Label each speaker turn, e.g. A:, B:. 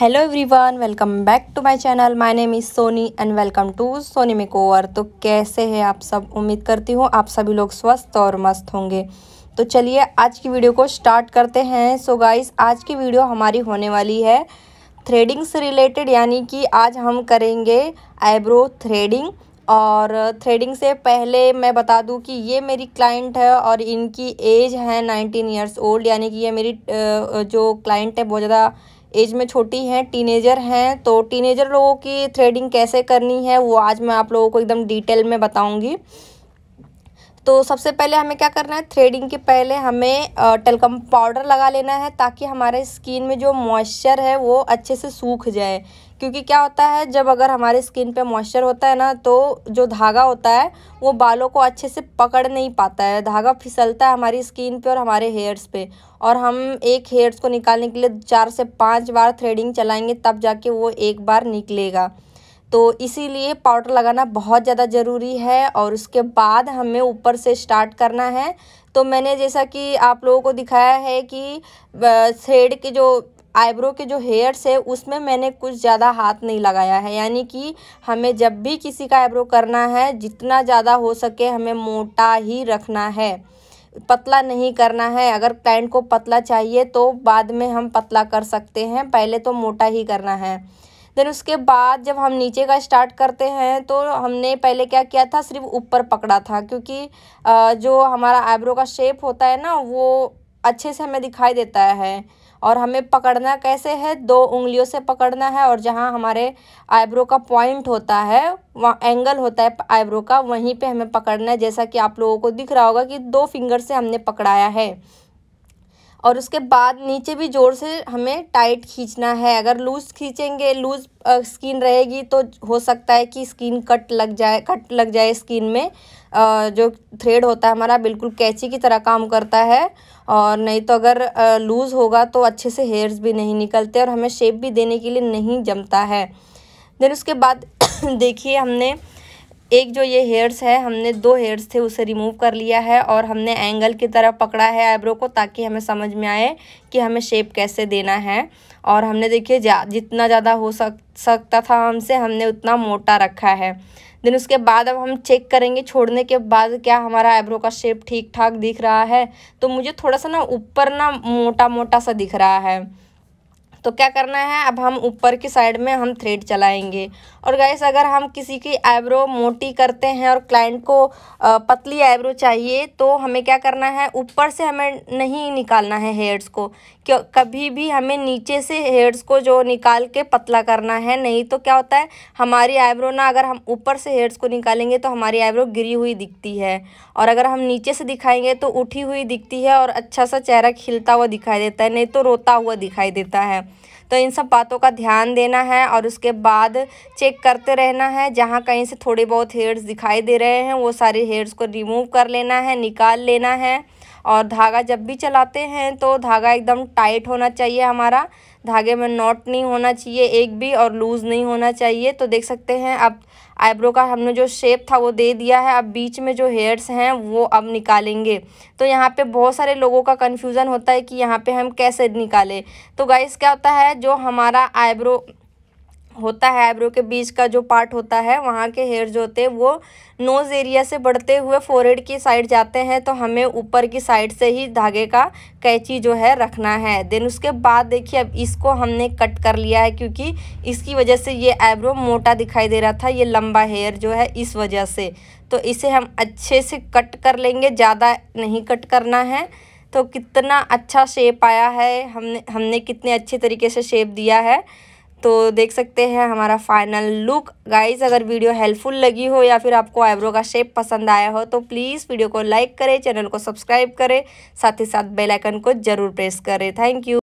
A: hello everyone welcome back to my channel my name is Soni and welcome to Soni makeover तो कैसे हैं आप सब उम्मीद करती हूँ आप सभी लोग स्वस्थ और मस्त होंगे तो चलिए आज की वीडियो को स्टार्ट करते हैं सो so गाइस आज की वीडियो हमारी होने वाली है थ्रेडिंग से रिलेटेड यानी कि आज हम करेंगे आईब्रो थ्रेडिंग और थ्रेडिंग से पहले मैं बता दूं कि ये मेरी क्लाइंट है और इनकी एज है नाइनटीन ईयर्स ओल्ड यानी कि ये मेरी जो क्लाइंट है बहुत ज़्यादा एज में छोटी हैं टीनेजर हैं तो टीनेजर लोगों की थ्रेडिंग कैसे करनी है वो आज मैं आप लोगों को एकदम डिटेल में बताऊंगी तो सबसे पहले हमें क्या करना है थ्रेडिंग के पहले हमें टेलकम पाउडर लगा लेना है ताकि हमारे स्किन में जो मॉइस्चर है वो अच्छे से सूख जाए क्योंकि क्या होता है जब अगर हमारे स्किन पे मॉइस्चर होता है ना तो जो धागा होता है वो बालों को अच्छे से पकड़ नहीं पाता है धागा फिसलता है हमारी स्किन पे और हमारे हेयर्स पे और हम एक हेयर्स को निकालने के लिए चार से पाँच बार थ्रेडिंग चलाएंगे तब जाके वो एक बार निकलेगा तो इसीलिए पाउडर लगाना बहुत ज़्यादा ज़रूरी है और उसके बाद हमें ऊपर से स्टार्ट करना है तो मैंने जैसा कि आप लोगों को दिखाया है कि थ्रेड के जो आईब्रो के जो हेयर्स है उसमें मैंने कुछ ज़्यादा हाथ नहीं लगाया है यानी कि हमें जब भी किसी का आईब्रो करना है जितना ज़्यादा हो सके हमें मोटा ही रखना है पतला नहीं करना है अगर क्लाइंट को पतला चाहिए तो बाद में हम पतला कर सकते हैं पहले तो मोटा ही करना है देन उसके बाद जब हम नीचे का स्टार्ट करते हैं तो हमने पहले क्या किया था सिर्फ ऊपर पकड़ा था क्योंकि जो हमारा आईब्रो का शेप होता है ना वो अच्छे से हमें दिखाई देता है और हमें पकड़ना कैसे है दो उंगलियों से पकड़ना है और जहाँ हमारे आईब्रो का पॉइंट होता है वहाँ एंगल होता है आईब्रो का वहीं पे हमें पकड़ना है जैसा कि आप लोगों को दिख रहा होगा कि दो फिंगर से हमने पकड़ाया है और उसके बाद नीचे भी ज़ोर से हमें टाइट खींचना है अगर लूज़ खींचेंगे लूज़ स्किन रहेगी तो हो सकता है कि स्किन कट लग जाए कट लग जाए स्किन में आ, जो थ्रेड होता है हमारा बिल्कुल कैची की तरह काम करता है और नहीं तो अगर लूज़ होगा तो अच्छे से हेयर्स भी नहीं निकलते और हमें शेप भी देने के लिए नहीं जमता है देन उसके बाद देखिए हमने एक जो ये हेयर्स है हमने दो हेयर्स थे उसे रिमूव कर लिया है और हमने एंगल की तरफ पकड़ा है आईब्रो को ताकि हमें समझ में आए कि हमें शेप कैसे देना है और हमने देखिए जा, जितना ज़्यादा हो सक सकता था हमसे हमने उतना मोटा रखा है देन उसके बाद अब हम चेक करेंगे छोड़ने के बाद क्या हमारा आईब्रो का शेप ठीक ठाक दिख रहा है तो मुझे थोड़ा सा ना ऊपर ना मोटा मोटा सा दिख रहा है तो क्या करना है अब हम ऊपर की साइड में हम थ्रेड चलाएंगे और गैस अगर हम किसी की आईब्रो मोटी करते हैं और क्लाइंट को पतली आईब्रो चाहिए तो हमें क्या करना है ऊपर से हमें नहीं निकालना है हेयर्स को क्यों कभी भी हमें नीचे से हेयर्स को जो निकाल के पतला करना है नहीं तो क्या होता है हमारी आईब्रो ना अगर हम ऊपर से हेयर्स को निकालेंगे तो हमारी आईब्रो गिरी हुई दिखती है और अगर हम नीचे से दिखाएंगे तो उठी हुई दिखती है और अच्छा सा चेहरा खिलता हुआ दिखाई देता है नहीं तो रोता हुआ दिखाई देता है तो इन सब बातों का ध्यान देना है और उसके बाद चेक करते रहना है जहाँ कहीं से थोड़े बहुत हेयर्स दिखाई दे रहे हैं वो सारे हेयर्स को रिमूव कर लेना है निकाल लेना है और धागा जब भी चलाते हैं तो धागा एकदम टाइट होना चाहिए हमारा धागे में नॉट नहीं होना चाहिए एक भी और लूज़ नहीं होना चाहिए तो देख सकते हैं अब आईब्रो का हमने जो शेप था वो दे दिया है अब बीच में जो हेयर्स हैं वो अब निकालेंगे तो यहाँ पे बहुत सारे लोगों का कन्फ्यूज़न होता है कि यहाँ पे हम कैसे निकालें तो गाइस क्या होता है जो हमारा आईब्रो होता है आईब्रो के बीच का जो पार्ट होता है वहाँ के हेयर जो होते हैं वो नोज़ एरिया से बढ़ते हुए फोरहेड की साइड जाते हैं तो हमें ऊपर की साइड से ही धागे का कैची जो है रखना है देन उसके बाद देखिए अब इसको हमने कट कर लिया है क्योंकि इसकी वजह से ये आईब्रो मोटा दिखाई दे रहा था ये लंबा हेयर जो है इस वजह से तो इसे हम अच्छे से कट कर लेंगे ज़्यादा नहीं कट करना है तो कितना अच्छा शेप आया है हमने हमने कितने अच्छे तरीके से शेप दिया है तो देख सकते हैं हमारा फाइनल लुक गाइज अगर वीडियो हेल्पफुल लगी हो या फिर आपको आईब्रो का शेप पसंद आया हो तो प्लीज़ वीडियो को लाइक करें चैनल को सब्सक्राइब करें साथ ही साथ बेलाइकन को ज़रूर प्रेस करें थैंक यू